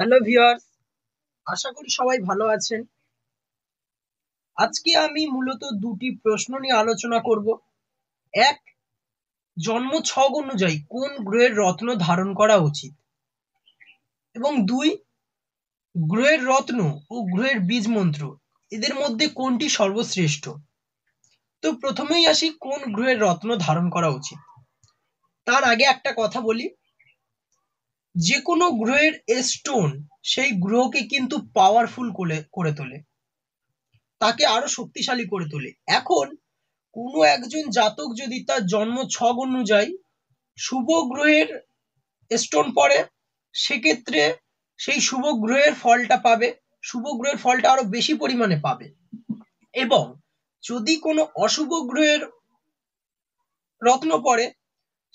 hello viewers আশা করি সবাই ভালো আছেন আজকে আমি মূলত দুটি প্রশ্ন নিয়ে আলোচনা করব এক জন্ম ছক অনুযায়ী কোন গ্রহের রত্ন ধারণ করা উচিত এবং দুই গ্রহের রত্ন ও গ্রহের বীজ মন্ত্র এদের মধ্যে কোনটি সর্বশ্রেষ্ঠ তো প্রথমেই আসি কোন গ্রহের রত্ন ধারণ করা উচিত তার আগে একটা কথা বলি যে কোনো গ্রহের স্টোন সেই গ্রহকে কিন্তু পাওয়ারফুল করে করে তোলে তাকে আরো শক্তিশালী করে তোলে এখন কোনো একজন জাতক যদি তার জন্ম ছগ অনুযায়ী শুভ গ্রহের স্টোন পড়ে সেক্ষেত্রে সেই শুভ গ্রহের ফলটা পাবে শুভ গ্রহের ফলটা আরো বেশি পরিমাণে পাবে এবং যদি কোনো অশুভ গ্রহের রত্ন পড়ে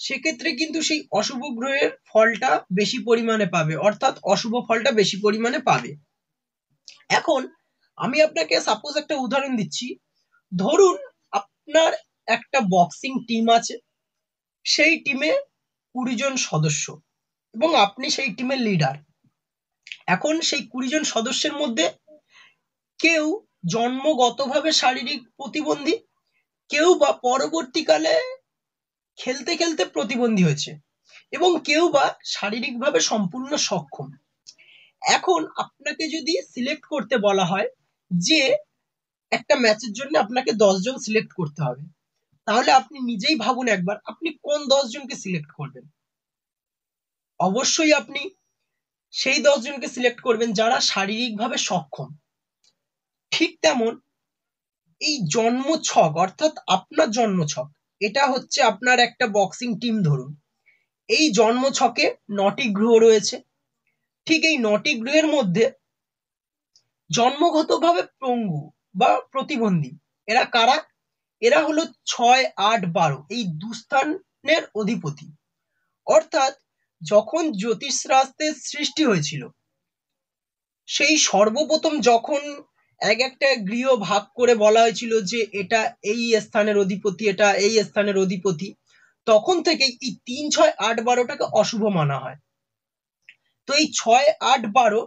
সেক্ষেত্রে কিন্তু সেই অশুভ গ্রহের ফলটা বেশি পরিমাণে পাবে অর্থাৎ অশুভ ফলটা বেশি পরিমাণে পাবে এখন আমি আপনাকে সাপোজ একটা উদাহরণ দিচ্ছি ধরুন আপনার একটা বক্সিং টিম আছে সেই টিমে কুড়ি জন সদস্য এবং আপনি সেই টিমের লিডার এখন সেই কুড়ি জন সদস্যের মধ্যে কেউ জন্মগতভাবে শারীরিক প্রতিবন্ধী কেউ বা পরবর্তীকালে খেলতে খেলতে প্রতিবন্ধী হয়েছে এবং কেউ বা শারীরিকভাবে সম্পূর্ণ সক্ষম এখন আপনাকে যদি সিলেক্ট করতে বলা হয় যে একটা ম্যাচের জন্য আপনাকে দশজন সিলেক্ট করতে হবে তাহলে আপনি নিজেই ভাবুন একবার আপনি কোন দশজনকে সিলেক্ট করবেন অবশ্যই আপনি সেই দশজনকে সিলেক্ট করবেন যারা শারীরিকভাবে সক্ষম ঠিক তেমন এই জন্ম ছক অর্থাৎ আপনার জন্ম ছক এটা হচ্ছে আপনার একটা বক্সিং টিম ধরুন এই জন্ম ছকে নটি গ্রহ রয়েছে ঠিক এই নটি গ্রহের মধ্যে জন্মগতভাবে পঙ্গু বা প্রতিবন্ধী এরা কারা এরা হলো ছয় আট বারো এই দুস্থানের অধিপতি অর্থাৎ যখন জ্যোতিষ জ্যোতিষশাস্ত্রের সৃষ্টি হয়েছিল সেই সর্বপ্রথম যখন এক একটা গৃহ ভাগ করে বলা হয়েছিল যে এটা এই স্থানের অধিপতি এটা এই স্থানের অধিপতি তখন থেকে এই তিন ছয় আট বারোটাকে অশুভ মানা হয় তো এই ছয় আট বারো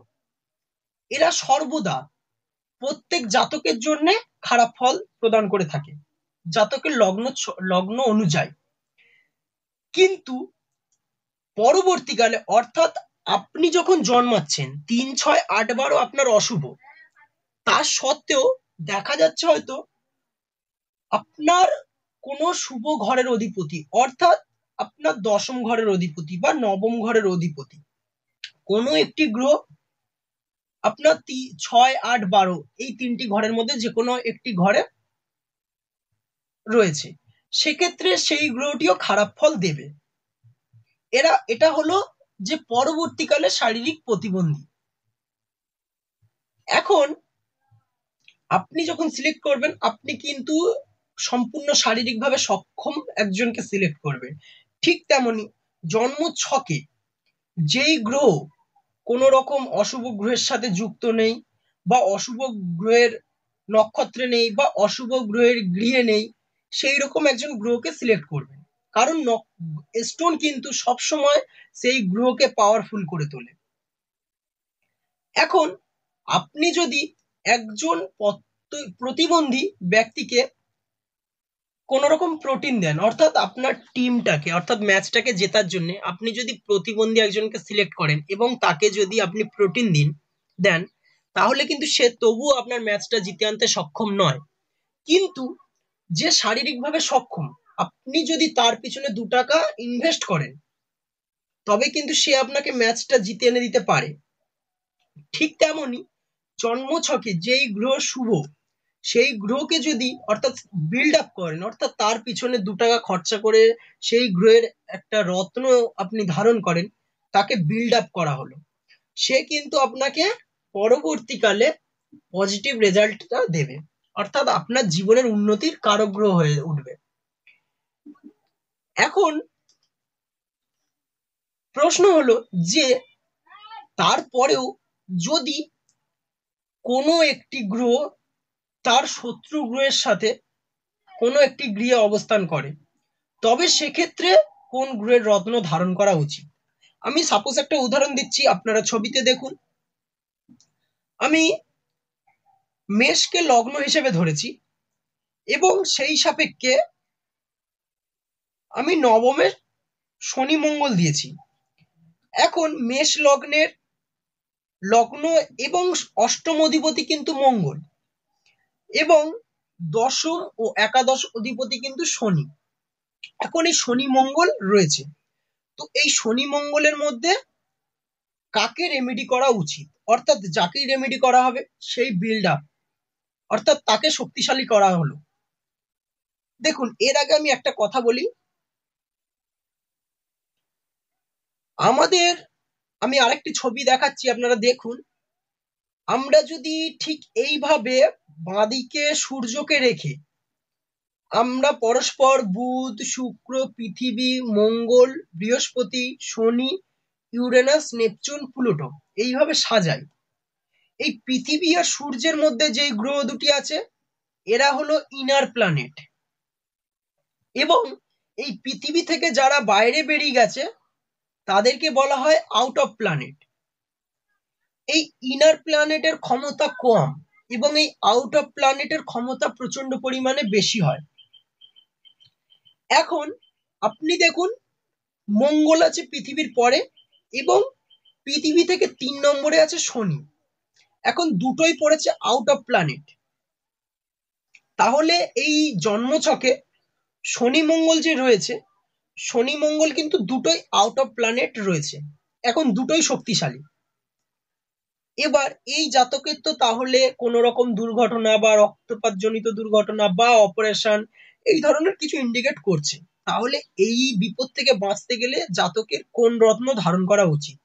এরা সর্বদা প্রত্যেক জাতকের জন্য খারাপ ফল প্রদান করে থাকে জাতকের লগ্ন লগ্ন অনুযায়ী কিন্তু পরবর্তীকালে অর্থাৎ আপনি যখন জন্মাচ্ছেন তিন ছয় আট বারো আপনার অশুভ তা সত্ত্বেও দেখা যাচ্ছে হয়তো আপনার কোনো শুভ ঘরের অধিপতি অর্থাৎ আপনার দশম ঘরের অধিপতি বা নবম ঘরের অধিপতি কোন একটি গ্রহ আপনার ছয় আট বারো এই তিনটি ঘরের মধ্যে যে কোনো একটি ঘরে রয়েছে সেক্ষেত্রে সেই গ্রহটিও খারাপ ফল দেবে এরা এটা হলো যে পরবর্তীকালে শারীরিক প্রতিবন্ধী এখন আপনি যখন সিলেক্ট করবেন আপনি কিন্তু সম্পূর্ণ শারীরিকভাবে সক্ষম একজনকে সিলেক্ট করবেন ঠিক তেমনি জন্ম ছকে যেই গ্রহ কোন রকম অশুভ গ্রহের সাথে যুক্ত নেই বা অশুভ গ্রহের নক্ষত্রে নেই বা অশুভ গ্রহের গৃহে নেই সেই রকম একজন গ্রহকে সিলেক্ট করবেন কারণ স্টোন কিন্তু সবসময় সেই গ্রহকে পাওয়ারফুল করে তোলে এখন আপনি যদি একজন প্রতিবন্ধী ব্যক্তিকে কোন রকম প্রোটিন দেন অর্থাৎ আপনার টিমটাকে অর্থাৎ ম্যাচটাকে জেতার জন্য আপনি যদি প্রতিবন্ধী একজনকে সিলেক্ট করেন এবং তাকে যদি আপনি প্রোটিন দিন দেন তাহলে কিন্তু সে তবুও আপনার ম্যাচটা জিতে আনতে সক্ষম নয় কিন্তু যে শারীরিকভাবে সক্ষম আপনি যদি তার পিছনে দু টাকা ইনভেস্ট করেন তবে কিন্তু সে আপনাকে ম্যাচটা জিতে এনে দিতে পারে ঠিক তেমনই জন্ম ছকে যেই গ্রহ শুভ সেই গ্রহকে যদি অর্থাৎ বিল্ড আপ করেন অর্থাৎ তার পিছনে দু টাকা খরচা করে সেই গ্রহের একটা রত্ন আপনি ধারণ করেন তাকে বিল্ড আপ করা হলো সে কিন্তু আপনাকে পরবর্তীকালে পজিটিভ রেজাল্টটা দেবে অর্থাৎ আপনার জীবনের উন্নতির কারগ্রহ হয়ে উঠবে এখন প্রশ্ন হলো যে তারপরেও যদি কোনো একটি গ্রহ তার শত্রু গ্রহের সাথে কোনো একটি গৃহে অবস্থান করে তবে সেক্ষেত্রে কোন গ্রহের রত্ন ধারণ করা উচিত আমি সাপোজ একটা উদাহরণ দিচ্ছি আপনারা ছবিতে দেখুন আমি মেষকে লগ্ন হিসেবে ধরেছি এবং সেই সাপেক্ষে আমি নবমের শনি মঙ্গল দিয়েছি এখন মেষ লগ্নের লগ্ন এবং অষ্টম অধিপতি কিন্তু মঙ্গল এবং দশম ও একাদশ অধিপতি কিন্তু শনি এখন এই শনি মঙ্গল রয়েছে তো এই শনি মঙ্গলের মধ্যে কাকে রেমেডি করা উচিত অর্থাৎ যাকেই রেমেডি করা হবে সেই বিল্ড আপ অর্থাৎ তাকে শক্তিশালী করা হলো দেখুন এর আগে আমি একটা কথা বলি আমাদের আমি আরেকটি ছবি দেখাচ্ছি আপনারা দেখুন আমরা যদি ঠিক এইভাবে বাঁদিকে সূর্যকে রেখে আমরা পরস্পর বুধ শুক্র পৃথিবী মঙ্গল বৃহস্পতি শনি ইউরেনাস নেপচুন প্লুটো এইভাবে সাজাই এই পৃথিবী আর সূর্যের মধ্যে যেই গ্রহ দুটি আছে এরা হলো ইনার প্ল্যানেট এবং এই পৃথিবী থেকে যারা বাইরে বেরিয়ে গেছে তাদেরকে বলা হয় আউট অফ প্ল্যানেট এই ইনার প্ল্যানেটের ক্ষমতা কম এবং এই আউট অফ প্ল্যানেটের ক্ষমতা প্রচন্ড পরিমাণে বেশি হয় এখন আপনি দেখুন মঙ্গল আছে পৃথিবীর পরে এবং পৃথিবী থেকে তিন নম্বরে আছে শনি এখন দুটোই পড়েছে আউট অফ প্ল্যানেট তাহলে এই জন্মছকে শনি মঙ্গল যে রয়েছে শনি মঙ্গল কিন্তু দুটোই আউট অফ প্ল্যানেট রয়েছে এখন দুটোই শক্তিশালী এবার এই জাতকের তো তাহলে কোন রকম দুর্ঘটনা বা রক্তপাতজনিত দুর্ঘটনা বা অপারেশন এই ধরনের কিছু ইন্ডিকেট করছে তাহলে এই বিপদ থেকে বাঁচতে গেলে জাতকের কোন রত্ন ধারণ করা উচিত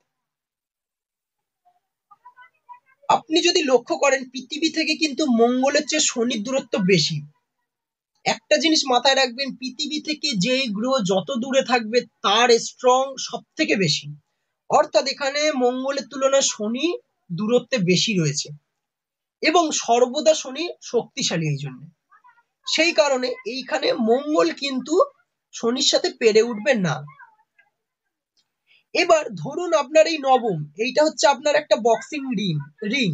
আপনি যদি লক্ষ্য করেন পৃথিবী থেকে কিন্তু মঙ্গলের চেয়ে শনির দূরত্ব বেশি একটা জিনিস মাথায় রাখবেন পৃথিবী থেকে যেই গ্রহ যত দূরে থাকবে তার স্ট্রং সব থেকে বেশি অর্থাৎ এখানে মঙ্গলের তুলনায় শনি দূরত্বে বেশি রয়েছে এবং সর্বদা শনি শক্তিশালী এই জন্য সেই কারণে এইখানে মঙ্গল কিন্তু শনির সাথে পেরে উঠবে না এবার ধরুন আপনার এই নবম এইটা হচ্ছে আপনার একটা বক্সিং রিং রিং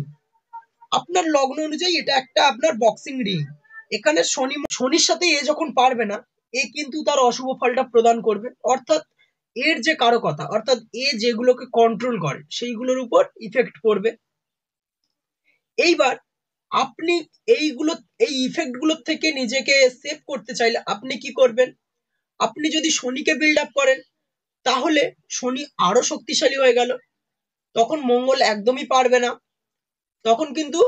আপনার লগ্ন অনুযায়ী এটা একটা আপনার বক্সিং রিং এখানে শনি শনির সাথে এ যখন পারবে না এ কিন্তু তার অশুভ ফলটা প্রদান করবে অর্থাৎ এর যে কারো কথা অর্থাৎ এ যেগুলোকে কন্ট্রোল করে সেইগুলোর উপর ইফেক্ট পড়বে এইবার আপনি এইগুলো এই ইফেক্টগুলোর থেকে নিজেকে সেভ করতে চাইলে আপনি কি করবেন আপনি যদি শনিকে বিল্ড আপ করেন তাহলে শনি আরো শক্তিশালী হয়ে গেল তখন মঙ্গল একদমই পারবে না তখন কিন্তু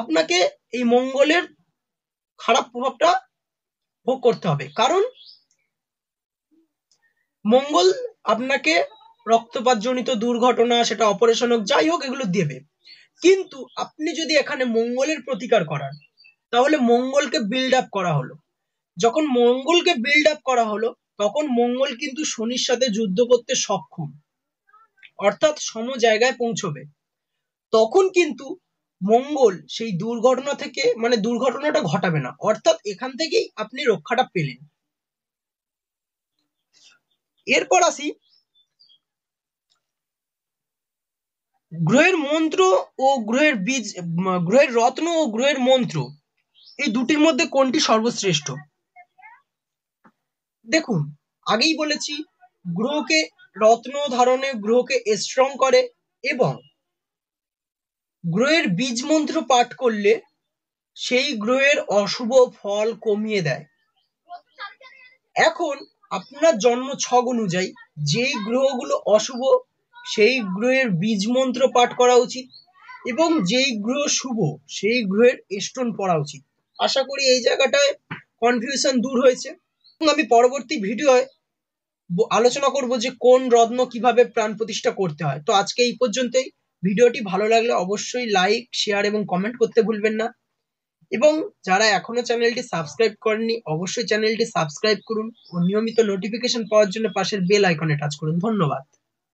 আপনাকে এই মঙ্গলের খারাপ প্রভাবটা ভোগ করতে হবে কারণ মঙ্গল আপনাকে রক্তপাত জনিত দুর্ঘটনা সেটা অপারেশন হোক যাই হোক এগুলো দেবে কিন্তু আপনি যদি এখানে মঙ্গলের প্রতিকার করান তাহলে মঙ্গলকে বিল্ড আপ করা হলো যখন মঙ্গলকে বিল্ড আপ করা হলো তখন মঙ্গল কিন্তু শনির সাথে যুদ্ধ করতে সক্ষম অর্থাৎ সম জায়গায় পৌঁছবে তখন কিন্তু মঙ্গল সেই দুর্ঘটনা থেকে মানে দুর্ঘটনাটা ঘটাবে না অর্থাৎ এখান থেকেই আপনি রক্ষাটা পেলেন এরপর আসি গ্রহের মন্ত্র ও গ্রহের বীজ গ্রহের রত্ন ও গ্রহের মন্ত্র এই দুটির মধ্যে কোনটি সর্বশ্রেষ্ঠ দেখুন আগেই বলেছি গ্রহকে রত্ন ধারণে গ্রহকে স্ট্রং করে এবং গ্রহের বীজ মন্ত্র পাঠ করলে সেই গ্রহের অশুভ ফল কমিয়ে দেয় এখন আপনার জন্ম ছক অনুযায়ী যেই গ্রহগুলো অশুভ সেই গ্রহের বীজ মন্ত্র পাঠ করা উচিত এবং যেই গ্রহ শুভ সেই গ্রহের এষ্টন পড়া উচিত আশা করি এই জায়গাটায় কনফিউশন দূর হয়েছে আমি পরবর্তী ভিডিওয় আলোচনা করব যে কোন রত্ন কিভাবে প্রাণ প্রতিষ্ঠা করতে হয় তো আজকে এই পর্যন্তই ভিডিওটি ভালো লাগলে অবশ্যই লাইক শেয়ার এবং কমেন্ট করতে ভুলবেন না এবং যারা এখনও চ্যানেলটি সাবস্ক্রাইব করেননি অবশ্যই চ্যানেলটি সাবস্ক্রাইব করুন ও নিয়মিত নোটিফিকেশন পাওয়ার জন্য পাশের বেল আইকনে টাচ করুন ধন্যবাদ